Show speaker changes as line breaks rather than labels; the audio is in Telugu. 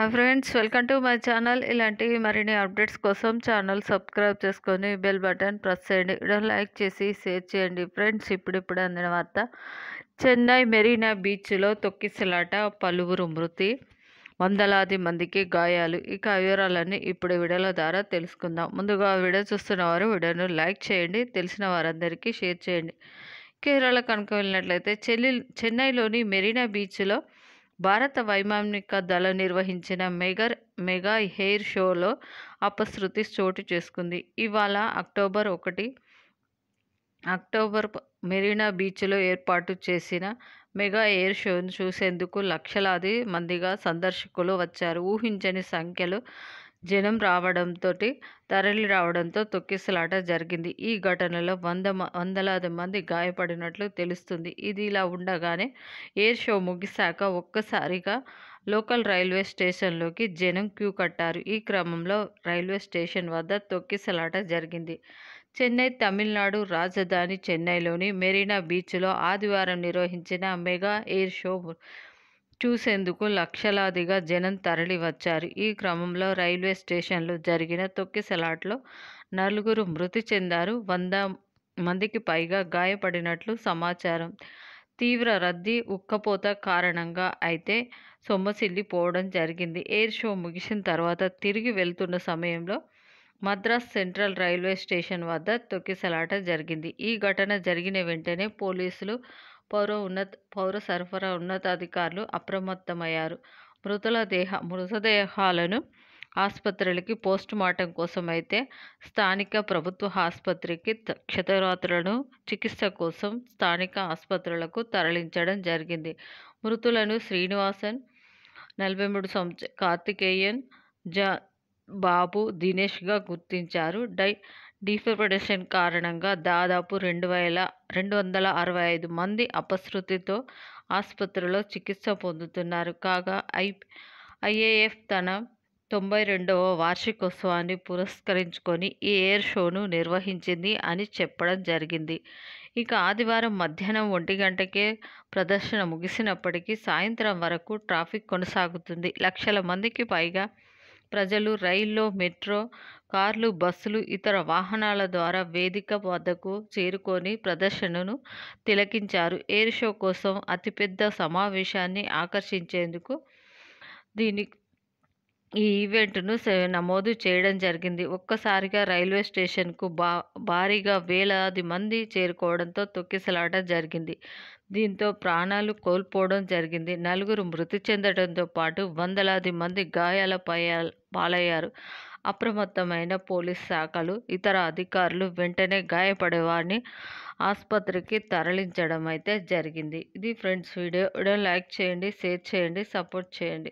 hi friends welcome to my channel ఇలాంటి మరిన్ని అప్డేట్స్ కోసం ఛానల్ సబ్స్క్రైబ్ చేసుకొని బెల్ బటన్ ప్రెస్ చేయండి వీడియో లైక్ చేసి షేర్ చేయండి ఫ్రెండ్స్ ఇప్పుడిప్పుడు అందిన వార్త చెన్నై మెరీనా బీచ్లో తొక్కిసలాట పలువురు మృతి వందలాది మందికి గాయాలు ఇక వివరాలన్నీ ఇప్పుడు వీడియోల ద్వారా తెలుసుకుందాం ముందుగా వీడియో చూస్తున్న వారు వీడియోను లైక్ చేయండి తెలిసిన వారందరికీ షేర్ చేయండి కేరళ కనుక వెళ్ళినట్లయితే చెల్లి చెన్నైలోని మెరీనా బీచ్లో భారత వైమానిక దళం నిర్వహించిన మెగర్ మెగా హెయిర్ షోలో అపశృతి చోటు చేసుకుంది ఇవాళ అక్టోబర్ ఒకటి అక్టోబర్ మెరీనా బీచ్లో ఏర్పాటు చేసిన మెగా ఎయిర్ షోను చూసేందుకు లక్షలాది మందిగా సందర్శకులు వచ్చారు ఊహించని సంఖ్యలో జనం రావడంతో తరలి రావడంతో తొక్కిసలాట జరిగింది ఈ ఘటనలో వంద వందలాది మంది గాయపడినట్లు తెలుస్తుంది ఇది ఇలా ఉండగానే ఎయిర్ షో ముగిశాక ఒక్కసారిగా లోకల్ రైల్వే స్టేషన్లోకి జనం క్యూ కట్టారు ఈ క్రమంలో రైల్వే స్టేషన్ వద్ద తొక్కిసలాట జరిగింది చెన్నై తమిళనాడు రాజధాని చెన్నైలోని మెరీనా బీచ్లో ఆదివారం నిర్వహించిన మెగా ఎయిర్ షో చూసేందుకు లక్షలాదిగా జనం తరలివచ్చారు ఈ క్రమంలో రైల్వే స్టేషన్లో జరిగిన తొక్కిసలాట్లో నలుగురు మృతి చెందారు వంద మందికి పైగా గాయపడినట్లు సమాచారం తీవ్ర రద్దీ ఉక్కపోత కారణంగా అయితే సొమ్మసిల్లిపోవడం జరిగింది ఎయిర్ షో ముగిసిన తర్వాత తిరిగి వెళ్తున్న సమయంలో మద్రాస్ సెంట్రల్ రైల్వే స్టేషన్ వద్ద తొక్కిసలాట జరిగింది ఈ ఘటన జరిగిన వెంటనే పోలీసులు పౌర ఉన్నత పౌర సరఫరా ఉన్నతాధికారులు అప్రమత్తమయ్యారు మృతుల దేహ మృతదేహాలను ఆసుపత్రులకి పోస్ట్ మార్టం కోసం అయితే స్థానిక ప్రభుత్వ ఆసుపత్రికి క్షతరాత్రులను చికిత్స కోసం స్థానిక ఆసుపత్రులకు తరలించడం జరిగింది మృతులను శ్రీనివాసన్ నలభై మూడు సంవత్సర కార్తికేయన్ జ బాబు దినేష్గా గుర్తించారు డై డిఫారెస్టేషన్ కారణంగా దాదాపు రెండు వేల రెండు వందల అరవై ఐదు మంది అపశృతితో ఆసుపత్రిలో చికిత్స పొందుతున్నారు కాగా ఐ ఐఏఎఫ్ తన తొంభై రెండవ వార్షికోత్సవాన్ని పురస్కరించుకొని ఈ ఎయిర్ షోను నిర్వహించింది అని చెప్పడం జరిగింది ఇక ఆదివారం మధ్యాహ్నం ఒంటి గంటకే ప్రదర్శన ముగిసినప్పటికీ సాయంత్రం వరకు ట్రాఫిక్ కొనసాగుతుంది లక్షల మందికి పైగా ప్రజలు రైల్లో మెట్రో కార్లు బస్సులు ఇతర వాహనాల ద్వారా వేదిక వద్దకు చేరుకొని ప్రదర్శనను తిలకించారు ఎయిర్ షో కోసం అతిపెద్ద సమావేశాన్ని ఆకర్షించేందుకు దీని ఈ ఈవెంట్ను నమోదు చేయడం జరిగింది ఒక్కసారిగా రైల్వే స్టేషన్కు బా భారీగా వేలాది మంది చేరుకోవడంతో తొక్కిసలాట జరిగింది దీంతో ప్రాణాలు కోల్పోవడం జరిగింది నలుగురు మృతి చెందడంతో పాటు వందలాది మంది గాయాల పాలయ్యారు అప్రమత్తమైన పోలీస్ శాఖలు ఇతర అధికారులు వెంటనే గాయపడేవారిని ఆసుపత్రికి తరలించడం అయితే జరిగింది ఇది ఫ్రెండ్స్ వీడియో లైక్ చేయండి షేర్ చేయండి సపోర్ట్ చేయండి